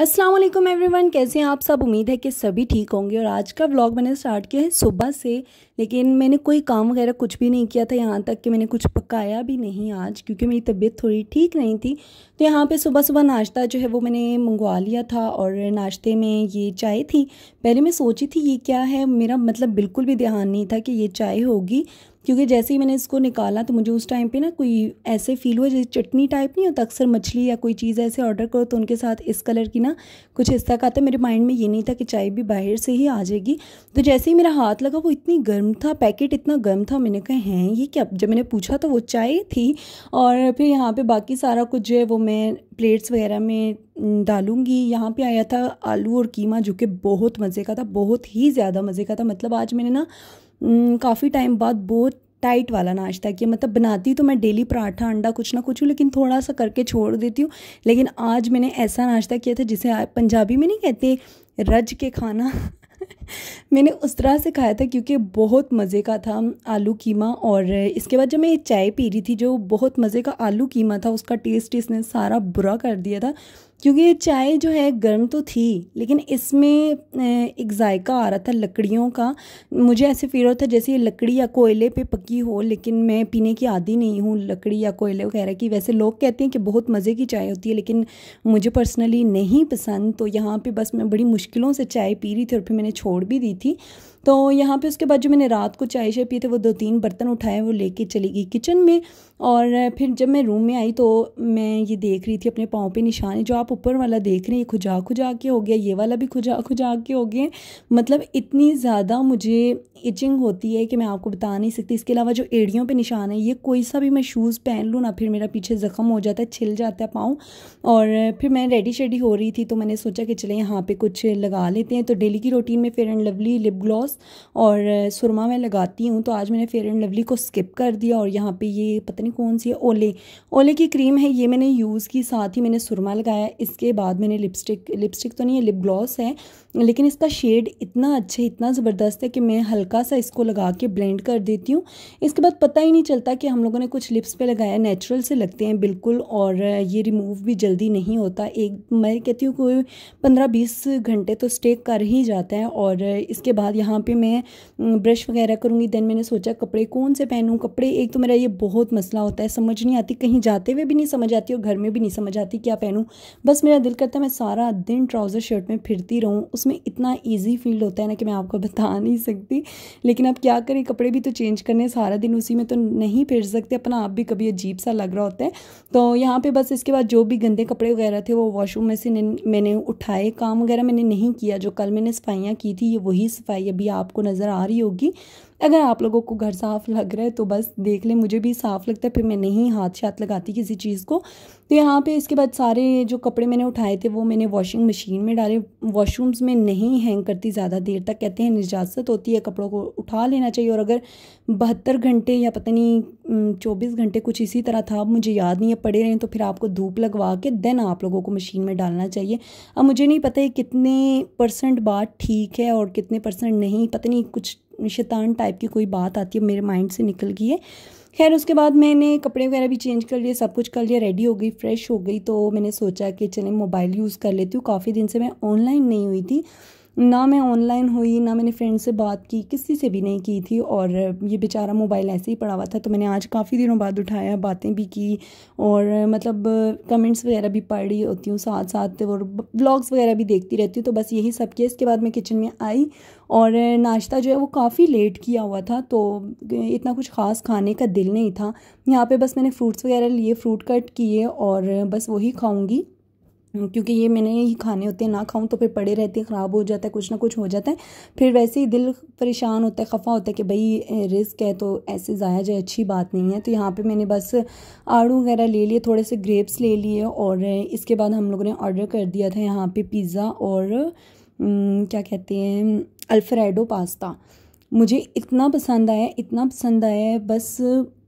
अस्सलाम वालेकुम एवरीवन कैसे हैं आप सब उम्मीद है कि सभी ठीक होंगे और आज का व्लॉग मैंने स्टार्ट किया है सुबह से लेकिन मैंने कोई काम वगैरह कुछ भी नहीं किया था यहाँ तक कि मैंने कुछ पकाया भी नहीं आज क्योंकि मेरी तबीयत थोड़ी ठीक नहीं थी तो यहाँ पे सुबह सुबह नाश्ता जो है वो मैंने मंगवा लिया था और नाश्ते में ये चाय थी पहले मैं सोची थी ये क्या है मेरा मतलब बिल्कुल भी ध्यान नहीं था कि ये चाय होगी क्योंकि जैसे ही मैंने इसको निकाला तो मुझे उस टाइम पे ना कोई ऐसे फील हुआ जैसे चटनी टाइप नहीं होता अक्सर मछली या कोई चीज़ ऐसे ऑर्डर करो तो उनके साथ इस कलर की ना कुछ हिस्सा का आता मेरे माइंड में ये नहीं था कि चाय भी बाहर से ही आ जाएगी तो जैसे ही मेरा हाथ लगा वो इतनी गर्म था पैकेट इतना गर्म था मैंने कहा हैं ये क्या जब मैंने पूछा तो वो चाय थी और फिर यहाँ पर बाकी सारा कुछ जो है वो मैं प्लेट्स वगैरह में डालूंगी यहाँ पे आया था आलू और कीमा जो कि बहुत मज़े का था बहुत ही ज़्यादा मज़े का था मतलब आज मैंने ना हम्म, काफ़ी टाइम बाद बहुत टाइट वाला नाश्ता किया मतलब बनाती तो मैं डेली पराठा अंडा कुछ ना कुछ हूँ लेकिन थोड़ा सा करके छोड़ देती हूँ लेकिन आज मैंने ऐसा नाश्ता किया था जिसे पंजाबी में नहीं कहते रज के खाना मैंने उस तरह से खाया था क्योंकि बहुत मज़े का था आलू कीमा और इसके बाद जब मैं ये चाय पी रही थी जो बहुत मज़े का आलू कीमा था उसका टेस्ट इसने सारा बुरा कर दिया था क्योंकि ये चाय जो है गर्म तो थी लेकिन इसमें एक जायका आ रहा था लकड़ियों का मुझे ऐसे फील होता था जैसे ये लकड़ी या कोयले पे पकी हो लेकिन मैं पीने की आदि नहीं हूँ लकड़ी या कोयले वगैरह की वैसे लोग कहते हैं कि बहुत मज़े की चाय होती है लेकिन मुझे पर्सनली नहीं पसंद तो यहाँ पर बस मैं बड़ी मुश्किलों से चाय पी रही थी और फिर मैंने मैंने छोड़ भी दी थी तो यहाँ पे उसके बाद जो मैंने रात को चाय शाय पिए थे वो दो तीन बर्तन उठाए वो लेके चली गई किचन में और फिर जब मैं रूम में आई तो मैं ये देख रही थी अपने पाँव पे निशान जो आप ऊपर वाला देख रहे हैं ये खुजा खुजा के हो गया ये वाला भी खुजा खुजा के हो गया मतलब इतनी ज़्यादा मुझे इचिंग होती है कि मैं आपको बता नहीं सकती इसके अलावा जो एड़ियों पर निशान है ये कोई सा भी मैं शूज़ पहन लूँ ना फिर मेरा पीछे ज़ख्म हो जाता है छिल जाता है पाँव और फिर मैं रेडी शेडी हो रही थी तो मैंने सोचा कि चले यहाँ पर कुछ लगा लेते हैं तो डेली की रूटीन में Fair and Lovely lip gloss और uh, सुरमा मैं लगाती हूँ तो आज मैंने फेयर एंड लवली को स्किप कर दिया और यहाँ पे ये पता नहीं कौन सी है ओले ओले की क्रीम है ये मैंने यूज़ की साथ ही मैंने सुरमा लगाया इसके बाद मैंने लिपस्टिक लिपस्टिक तो नहीं है लिप ग्लॉस है लेकिन इसका शेड इतना अच्छा इतना ज़बरदस्त है कि मैं हल्का सा इसको लगा के ब्लेंड कर देती हूँ इसके बाद पता ही नहीं चलता कि हम लोगों ने कुछ लिप्स पर लगाया नेचुरल से लगते हैं बिल्कुल और uh, ये रिमूव भी जल्दी नहीं होता एक मैं कहती हूँ कोई पंद्रह बीस घंटे तो स्टे कर ही जाता है और इसके बाद यहाँ पे मैं ब्रश वगैरह करूँगी देन मैंने सोचा कपड़े कौन से पहनूँ कपड़े एक तो मेरा ये बहुत मसला होता है समझ नहीं आती कहीं जाते हुए भी नहीं समझ आती और घर में भी नहीं समझ आती क्या पहनूँ बस मेरा दिल करता है मैं सारा दिन ट्राउज़र शर्ट में फिरती रहूँ उसमें इतना ईजी फील होता है ना कि मैं आपको बता नहीं सकती लेकिन अब क्या करें कपड़े भी तो चेंज करने सारा दिन उसी में तो नहीं फिर सकते अपना आप भी कभी अजीब सा लग रहा होता है तो यहाँ पर बस इसके बाद जो भी गंदे कपड़े वगैरह थे वो वॉशरूम में से मैंने उठाए काम वगैरह मैंने नहीं किया जो कल मैंने सफाइयाँ की थी ये वही सफाई अभी आपको नज़र आ रही होगी अगर आप लोगों को घर साफ लग रहा है तो बस देख लें मुझे भी साफ लगता है फिर मैं नहीं हाथ शाथ लगाती किसी चीज़ को तो यहाँ पे इसके बाद सारे जो कपड़े मैंने उठाए थे वो मैंने वॉशिंग मशीन में डाले वॉशरूम्स में नहीं हैंग करती ज़्यादा देर तक कहते हैं निजाजत होती है कपड़ों को उठा लेना चाहिए और अगर बहत्तर घंटे या पता नहीं चौबीस घंटे कुछ इसी तरह था मुझे याद नहीं है पड़े रहें तो फिर आपको धूप लगवा के देन आप लोगों को मशीन में डालना चाहिए अब मुझे नहीं पता है कितने परसेंट बात ठीक है और कितने परसेंट नहीं पता नहीं कुछ शैतान टाइप की कोई बात आती है मेरे माइंड से निकल गई है खैर उसके बाद मैंने कपड़े वगैरह भी चेंज कर लिए सब कुछ कर लिया रेडी हो गई फ्रेश हो गई तो मैंने सोचा कि चले मोबाइल यूज़ कर लेती हूँ काफ़ी दिन से मैं ऑनलाइन नहीं हुई थी ना मैं ऑनलाइन हुई ना मैंने फ्रेंड से बात की किसी से भी नहीं की थी और ये बेचारा मोबाइल ऐसे ही पड़ा हुआ था तो मैंने आज काफ़ी दिनों बाद उठाया बातें भी की और मतलब कमेंट्स वगैरह भी पढ़ रही होती हूँ साथ साथ और ब्लॉग्स वगैरह भी देखती रहती हूँ तो बस यही सब किया इसके बाद मैं किचन में आई और नाश्ता जो है वो काफ़ी लेट किया हुआ था तो इतना कुछ ख़ास खाने का दिल नहीं था यहाँ पर बस मैंने फ्रूट्स वगैरह लिए फ्रूट कट किए और बस वही खाऊँगी हम्म, क्योंकि ये मैंने ही खाने होते हैं ना खाऊं तो फिर पड़े रहते हैं ख़राब हो जाता है कुछ ना कुछ हो जाता है फिर वैसे ही दिल परेशान होता है खफा होता है कि भाई रिस्क है तो ऐसे ज़ाया जाए अच्छी बात नहीं है तो यहाँ पे मैंने बस आड़ू वगैरह ले लिए थोड़े से ग्रेप्स ले लिए और इसके बाद हम लोगों ने ऑर्डर कर दिया था यहाँ पर पिज़्ज़ा और हम्म, क्या कहते हैं अल्फ्रेडो पास्ता मुझे इतना पसंद आया इतना पसंद आया है बस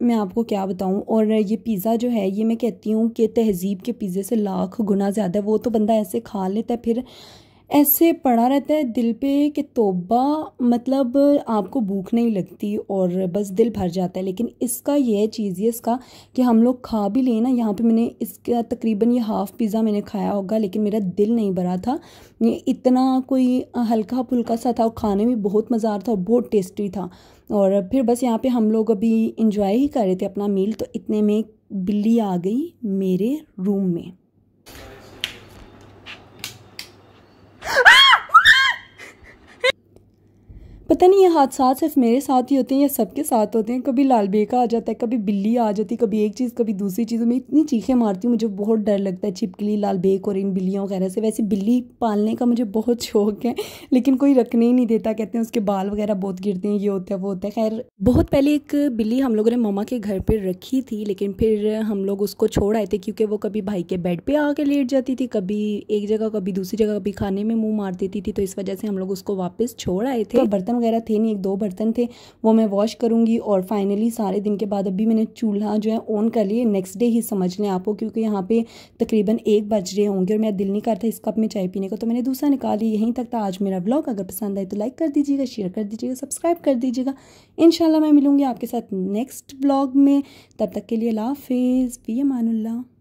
मैं आपको क्या बताऊं और ये पिज़्ज़ा जो है ये मैं कहती हूँ कि तहज़ीब के पिज़्ज़े से लाख गुना ज़्यादा वो तो बंदा ऐसे खा लेता है फिर ऐसे पड़ा रहता है दिल पे कि तोबा मतलब आपको भूख नहीं लगती और बस दिल भर जाता है लेकिन इसका यह चीज़ है इसका कि हम लोग खा भी लें ना यहाँ पे मैंने इसका तकरीबन ये हाफ़ पिज़्ज़ा मैंने खाया होगा लेकिन मेरा दिल नहीं भरा था ये इतना कोई हल्का फुल्का सा था और खाने में बहुत मज़ा आ रहा था और बहुत टेस्टी था और फिर बस यहाँ पर हम लोग अभी इंजॉय ही कर रहे थे अपना मील तो इतने में बिल्ली आ गई मेरे रूम में पता नहीं ये हादसा सिर्फ मेरे साथ ही होते हैं या सबके साथ होते हैं कभी लाल बेका आ जाता है कभी बिल्ली आ जाती है कभी एक चीज़ कभी दूसरी चीज़ मैं इतनी चीखें मारती हूँ मुझे बहुत डर लगता है छिपकली लाल बेक और इन बिल्लियों वगैरह से वैसे बिल्ली पालने का मुझे बहुत शौक है लेकिन कोई रखने ही नहीं देता कहते हैं उसके बाल वगैरह बहुत गिरते हैं ये होता है वो होता है खैर बहुत पहले एक बिल्ली हम लोगों ने मामा के घर पर रखी थी लेकिन फिर हम लोग उसको छोड़ आए थे क्योंकि वो कभी भाई के बेड पर आके लेट जाती थी कभी एक जगह कभी दूसरी जगह कभी खाने में मुँह मार देती थी तो इस वजह से हम लोग उसको वापस छोड़ आए थे तो बर्तन वगैरह थे नहीं एक दो बर्तन थे वो मैं वॉश करूँगी और फाइनली सारे दिन के बाद अभी मैंने चूल्हा जो है ऑन कर लिए नेक्स्ट डे ही समझ लें आपको क्योंकि यहाँ पे तकरीबन एक बज रहे होंगे और मैं दिल नहीं करता इस कप में चाय पीने का तो मैंने दूसरा निकाल लिया यहीं तक था आज मेरा ब्लॉग अगर पसंद आए तो लाइक कर दीजिएगा शेयर कर दीजिएगा सब्सक्राइब कर दीजिएगा इन मैं मिलूँगी आपके साथ नेक्स्ट ब्लॉग में तब तक के लिए लाफिज़ पी मानुल्ला